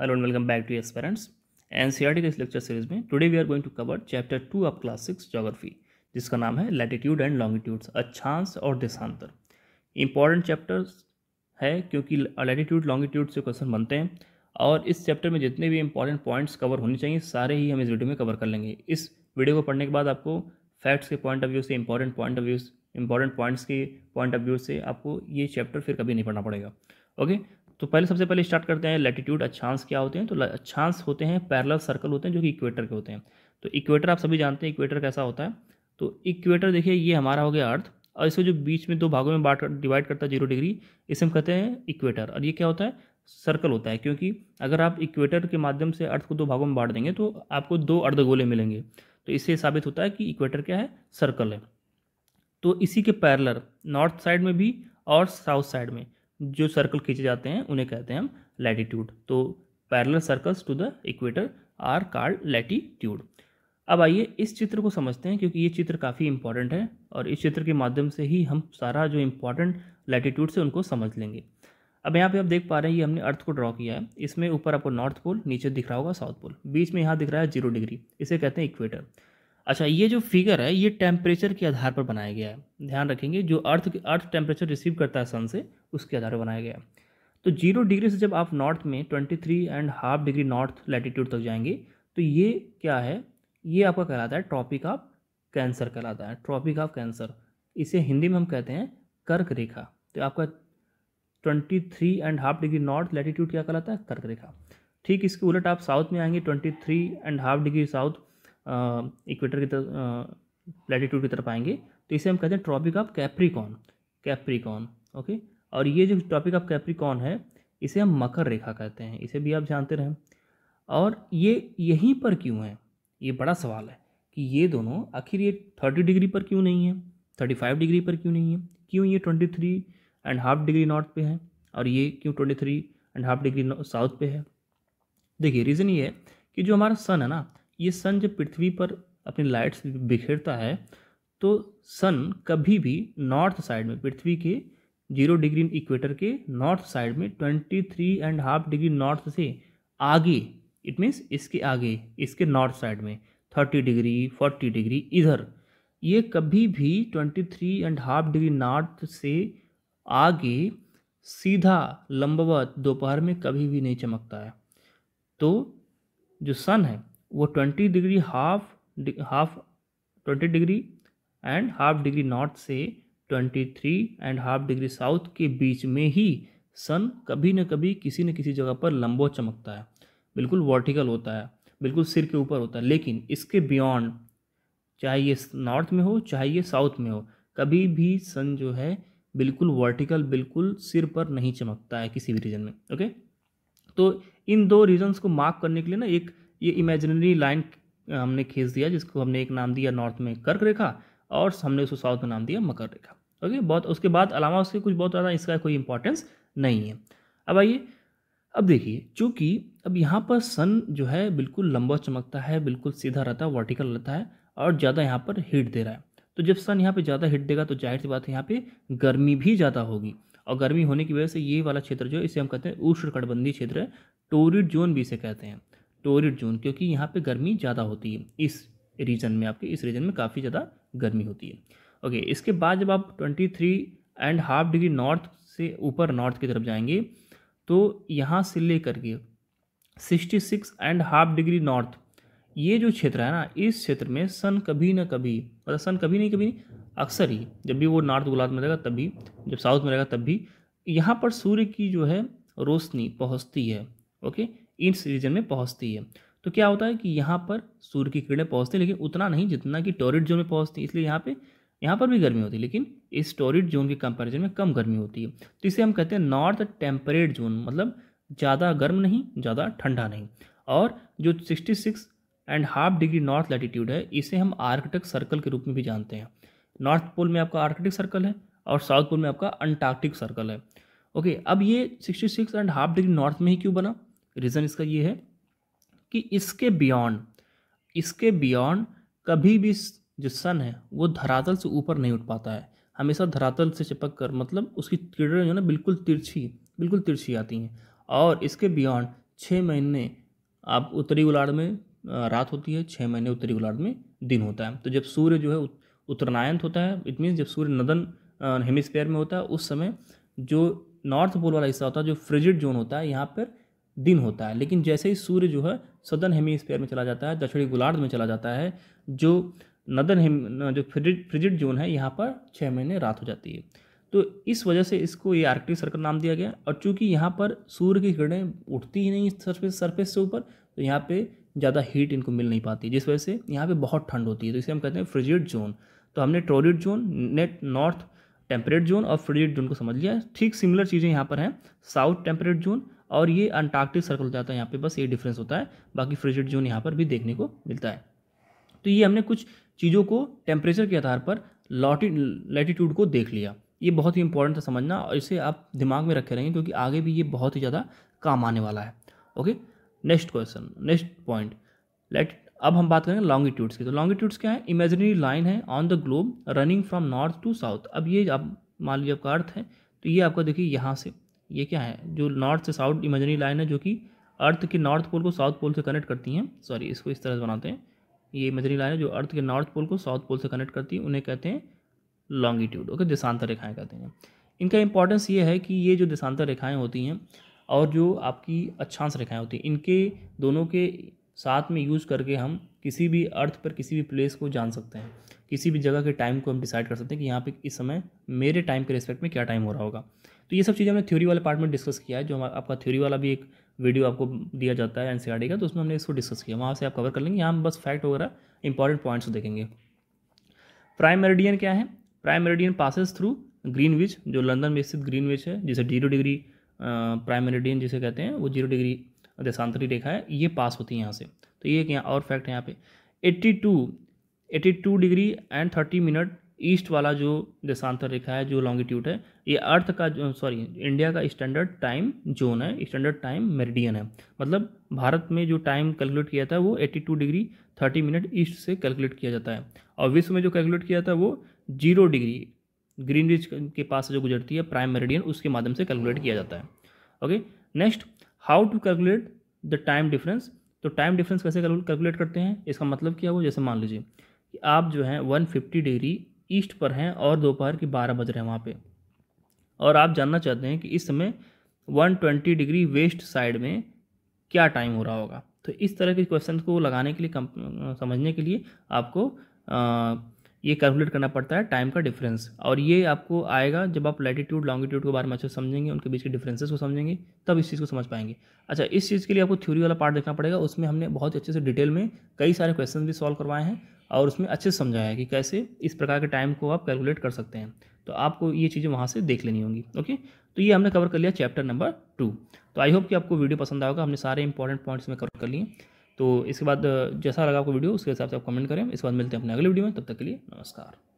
hello and welcome back to yes parents N C R T के इस lecture series में today we are going to cover chapter two of class six geography जिसका नाम है latitude and longitudes अक्षांश और देशांतर important chapters है क्योंकि लैटिट्यूड लॉन्गिट्यूड से क्वेश्चन बनते हैं और इस चैप्टर में जितने भी इंपॉर्टेंट पॉइंट्स कवर होने चाहिए सारे ही हम इस वीडियो में कवर कर लेंगे इस वीडियो को पढ़ने के बाद आपको फैक्ट्स के पॉइंट ऑफ व्यू से important point of view important points के पॉइंट ऑफ व्यू से आपको ये चैप्टर फिर कभी नहीं पढ़ना पड़ेगा ओके तो पहले सबसे पहले स्टार्ट करते हैं लेटीट्यूड अच्छांश क्या होते हैं तो अच्छांश होते हैं पैरल सर्कल होते हैं जो कि इक्वेटर के होते हैं तो इक्वेटर आप सभी जानते हैं इक्वेटर कैसा होता है तो इक्वेटर देखिए ये हमारा हो गया अर्थ और इसको जो बीच में दो भागों में बांट डिवाइड करता है जीरो डिग्री इसे हम कहते हैं इक्वेटर और ये क्या होता है सर्कल होता है क्योंकि अगर आप इक्वेटर के माध्यम से अर्थ को दो भागों में बांट देंगे तो आपको दो अर्धगोले मिलेंगे तो इससे साबित होता है कि इक्वेटर क्या है सर्कल है तो इसी के पैरलर नॉर्थ साइड में भी और साउथ साइड में जो सर्कल खींचे जाते हैं उन्हें कहते हैं हम लैटीट्यूड तो parallel circles to the equator are called latitude अब आइए इस चित्र को समझते हैं क्योंकि ये चित्र काफ़ी इंपॉर्टेंट है और इस चित्र के माध्यम से ही हम सारा जो इम्पॉर्टेंट लैटीट्यूड से उनको समझ लेंगे अब यहाँ पे आप देख पा रहे हैं ये हमने अर्थ को ड्रॉ किया है इसमें ऊपर आपको नॉर्थ पोल नीचे दिख रहा होगा साउथ पोल बीच में यहाँ दिख रहा है जीरो डिग्री इसे कहते हैं इक्वेटर अच्छा ये जो फिगर है ये टेम्परेचर के आधार पर बनाया गया है ध्यान रखेंगे जो अर्थ अर्थ टेम्परेचर रिसीव करता है सन से उसके आधार पर बनाया गया है तो जीरो डिग्री से जब आप नॉर्थ में twenty three and half degree north latitude तक जाएंगे तो ये क्या है ये आपका कहलाता है ट्रॉपिक ऑफ कैंसर कहलाता है ट्रॉपिक ऑफ कैंसर इसे हिंदी में हम कहते हैं कर्क रेखा तो आपका twenty three and half degree north latitude क्या कहलाता है कर्क रेखा ठीक इसके उलट आप साउथ में आएंगे twenty three and half degree south equator की तरफ लैटिट्यूड की तरफ आएंगे तो इसे हम कहते हैं tropic of Capricorn Capricorn okay और ये जो ट्रॉपिक ऑफ कैप्रिकॉन है इसे हम मकर रेखा कहते हैं इसे भी आप जानते रहें और ये यहीं पर क्यों है ये बड़ा सवाल है कि ये दोनों आखिर ये थर्टी डिग्री पर क्यों नहीं है थर्टी फाइव डिग्री पर क्यों नहीं है क्यों ये twenty three and half degree north पे है और ये क्यों twenty three and half degree south पे है देखिए रीज़न ये है कि जो हमारा सन है ना ये सन जब पृथ्वी पर अपनी लाइट्स बिखेरता है तो सन कभी भी नॉर्थ साइड में पृथ्वी के जीरो डिग्री इक्वेटर के नॉर्थ साइड में twenty three and half degree north से आगे इट मीन्स इसके आगे इसके नॉर्थ साइड में थर्टी डिग्री फोर्टी डिग्री इधर ये कभी भी twenty three and half degree north से आगे सीधा लंबवत दोपहर में कभी भी नहीं चमकता है तो जो सन है वो twenty degree half half twenty degree and half degree north से twenty three and half degree south के बीच में ही सन कभी न कभी किसी न किसी जगह पर लंबो चमकता है बिल्कुल वर्टिकल होता है बिल्कुल सिर के ऊपर होता है लेकिन इसके बियॉन्ड चाहे ये नॉर्थ में हो चाहे ये साउथ में हो कभी भी सन जो है बिल्कुल वर्टिकल बिल्कुल सिर पर नहीं चमकता है किसी भी रीजन में ओके तो इन दो रीजन्स को मार्क करने के लिए ना एक ये इमेजिनरी लाइन हमने खींच दिया जिसको हमने एक नाम दिया नॉर्थ में कर्क रेखा और हमने उसको साउथ में नाम दिया मकर रेखा ओके बहुत उसके बाद अलावा उसके कुछ बहुत ज़्यादा इसका कोई इंपॉर्टेंस नहीं है अब आइए अब देखिए चूँकि अब यहाँ पर सन जो है बिल्कुल लंबा चमकता है बिल्कुल सीधा रहता है वर्टिकल रहता है और ज़्यादा यहाँ पर हीट दे रहा है तो जब सन यहाँ पे ज़्यादा हीट देगा तो जाहिर सी बात है यहाँ पे गर्मी भी ज़्यादा होगी और गर्मी होने की वजह से ये वाला क्षेत्र जो है इसे हम कहते हैं उष्ण क्षेत्र है टोरिड जोन भी इसे कहते हैं टोरिड जोन क्योंकि यहाँ पे गर्मी ज़्यादा होती है इस रीजन में आपके इस रीजन में काफ़ी ज़्यादा गर्मी होती है ओके इसके बाद जब आप twenty three and half degree north से ऊपर नॉर्थ की तरफ जाएंगे तो यहाँ से ले करके sixty six and half degree north ये जो क्षेत्र है ना इस क्षेत्र में सन कभी ना कभी मतलब सन कभी नहीं कभी अक्सर ही जब भी वो नॉर्थ गुलाब में रहेगा तब भी जब साउथ में रहेगा तब भी यहाँ पर सूर्य की जो है रोशनी पहुँचती है ओके इस रीजन में पहुँचती है तो क्या होता है कि यहाँ पर सूर्य की किरणें पहुँचती लेकिन उतना नहीं जितना कि टॉरिड जोन में पहुँचती इसलिए यहाँ पर यहाँ पर भी गर्मी होती है लेकिन इस टॉरिड जोन के कंपेरिजन में कम गर्मी होती है तो इसे हम कहते हैं नॉर्थ टेम्परेट जोन मतलब ज़्यादा गर्म नहीं ज़्यादा ठंडा नहीं और जो sixty six and half degree north latitude है इसे हम आर्कटिक सर्कल के रूप में भी जानते हैं नॉर्थ पोल में आपका आर्कटिक सर्कल है और साउथ पोल में आपका अंटार्कटिक सर्कल है ओके अब ये sixty six and half degree north में ही क्यों बना रीज़न इसका ये है कि इसके बियॉन्ड इसके बियॉन्ड कभी भी जो सन है वो धरातल से ऊपर नहीं उठ पाता है हमेशा धरातल से चिपक कर मतलब उसकी किरण जो है ना बिल्कुल तिरछी बिल्कुल तिरछी आती हैं और इसके बियॉन्ड छः महीने आप उत्तरी गोलार्ध में रात होती है छः महीने उत्तरी गोलार्ध में दिन होता है तो जब सूर्य जो है उत्तरायंत होता है इट मीन्स जब सूर्य नदन हेमिस्फेयर में होता है उस समय जो नॉर्थ पोल वाला हिस्सा होता है जो फ्रिजिड जोन होता है यहाँ पर दिन होता है लेकिन जैसे ही सूर्य जो है सदन हेमीस्फेयर में चला जाता है दक्षिणी गोलार्ध में चला जाता है जो नदन हेम जो फ्रिजिट फ्रिजिट जोन है यहाँ पर छः महीने रात हो जाती है तो इस वजह से इसको ये आर्कटिक सर्कल नाम दिया गया और चूंकि यहाँ पर सूर्य की किरणें उठती ही नहीं सरफेस सरफेस से ऊपर तो यहाँ पे ज़्यादा हीट इनको मिल नहीं पाती जिस वजह से यहाँ पे बहुत ठंड होती है तो इसे हम कहते हैं फ्रिजिट जोन तो हमने ट्रोरिड जोन नेट नॉर्थ टेम्परेट जोन और फ्रिजिट जोन को समझ लिया ठीक सिमिलर चीज़ें यहाँ पर हैं साउथ टेम्परेट जोन और ये अंटार्कटिक सर्कल हो जाता है यहाँ पे बस ये डिफरेंस होता है बाकी फ्रिजिड जोन यहाँ पर भी देखने को मिलता है तो ये हमने कुछ चीज़ों को टेम्परेचर के आधार पर लॉटी लेटीट्यूड को देख लिया ये बहुत ही इंपॉर्टेंट था समझना और इसे आप दिमाग में रखे रहेंगे क्योंकि आगे भी ये बहुत ही ज़्यादा काम आने वाला है okay next question next point let अब हम बात करेंगे लॉन्गिट्यूड्स की तो लॉन्गिट्यूड्स क्या है इमेजनरी लाइन है on the globe running from north to south अब ये आप मान लीजिए आपका अर्थ है तो ये आपका देखिए यहाँ से ये क्या है जो नॉर्थ से साउथ इमेजनरी लाइन है जो कि अर्थ के नॉर्थ पोल को साउथ पोल से कनेक्ट करती हैं सॉरी इसको इस तरह से बनाते हैं ये इमेजनरी लाइन है जो अर्थ के नॉर्थ पोल को साउथ पोल से कनेक्ट करती है उन्हें कहते हैं लॉन्गिट्यूड ओके दिशांतर रेखाएँ कहते हैं इनका इंपॉर्टेंस ये है कि ये जो दिशांतर रेखाएँ होती हैं और जो आपकी अच्छांश रेखाएँ होती हैं इनके दोनों के साथ में यूज़ करके हम किसी भी अर्थ पर किसी भी प्लेस को जान सकते हैं किसी भी जगह के टाइम को हम डिसाइड कर सकते हैं कि यहाँ पे इस समय मेरे टाइम के रिस्पेक्ट में क्या टाइम हो रहा होगा तो ये सब चीज़ें हमने थ्योरी वाले पार्ट में डिस्कस किया है जो आपका थ्योरी वाला भी एक वीडियो आपको दिया जाता है एनसीआर का तो उसमें हमने इसको डिस्कस किया वहाँ से आप कवर कर लेंगे यहाँ हम बस फैक्ट वगैरह इंपॉर्टेंट पॉइंट्स देखेंगे प्राइम मेरेडियन क्या है prime meridian passes through Green जो लंदन में स्थित ग्रीन है जिसे जीरो डिग्री प्राइम मेरेडियन जिसे कहते हैं वो जीरो डिग्री देशांतरी रेखा है ये पास होती है यहाँ से तो ये एक यहाँ और फैक्ट है यहाँ पे 82 82 डिग्री एंड 30 मिनट ईस्ट वाला जो देशांतर रेखा है जो लॉन्गिट्यूड है ये अर्थ का सॉरी इंडिया का स्टैंडर्ड टाइम जोन है स्टैंडर्ड टाइम मेरिडियन है मतलब भारत में जो टाइम कैलकुलेट किया था वो 82 डिग्री 30 मिनट ईस्ट से कैलकुलेट किया जाता है और विश्व में जो कैलकुलेट किया था वो जीरो डिग्री ग्रीन रिज के पास जो गुजरती है प्राइम मेरिडियन उसके माध्यम से कैलकुलेट किया जाता है okay next how to calculate the time difference तो टाइम डिफरेंस कैसे कैलकुलेट करते हैं इसका मतलब क्या हुआ जैसे मान लीजिए कि आप जो है 150 डिग्री ईस्ट पर हैं और दोपहर के बारह बज रहे हैं वहाँ पे और आप जानना चाहते हैं कि इस समय one twenty degree west side में क्या टाइम हो रहा होगा तो इस तरह के क्वेश्चन को लगाने के लिए कम समझने के लिए आपको आ, ये कैलकुलेट करना पड़ता है टाइम का डिफरेंस और ये आपको आएगा जब आप लैटिट्यूड लॉन्गिट्यूड के बारे में अच्छे समझेंगे उनके बीच के डिफरेंसेस को समझेंगे तब इस चीज़ को समझ पाएंगे अच्छा इस चीज़ के लिए आपको थ्योरी वाला पार्ट देखना पड़ेगा उसमें हमने बहुत अच्छे से डिटेल में कई सारे क्वेश्चन भी सॉल्व करवाए हैं और उसमें अच्छे से समझाया है कि कैसे इस प्रकार के टाइम को आप कैलकुलेट कर सकते हैं तो आपको ये चीज़ें वहाँ से देख लेनी होंगी ओके तो ये हमने कवर कर लिया चैप्टर नंबर टू तो आई होप कि आपको वीडियो पसंद आएगा हमने सारे इंपॉर्टेंट पॉइंट्स में कवर कर लिए तो इसके बाद जैसा लगा आपको वीडियो उसके हिसाब से आप कमेंट करें इसके बाद मिलते हैं अपने अगले वीडियो में तब तक के लिए नमस्कार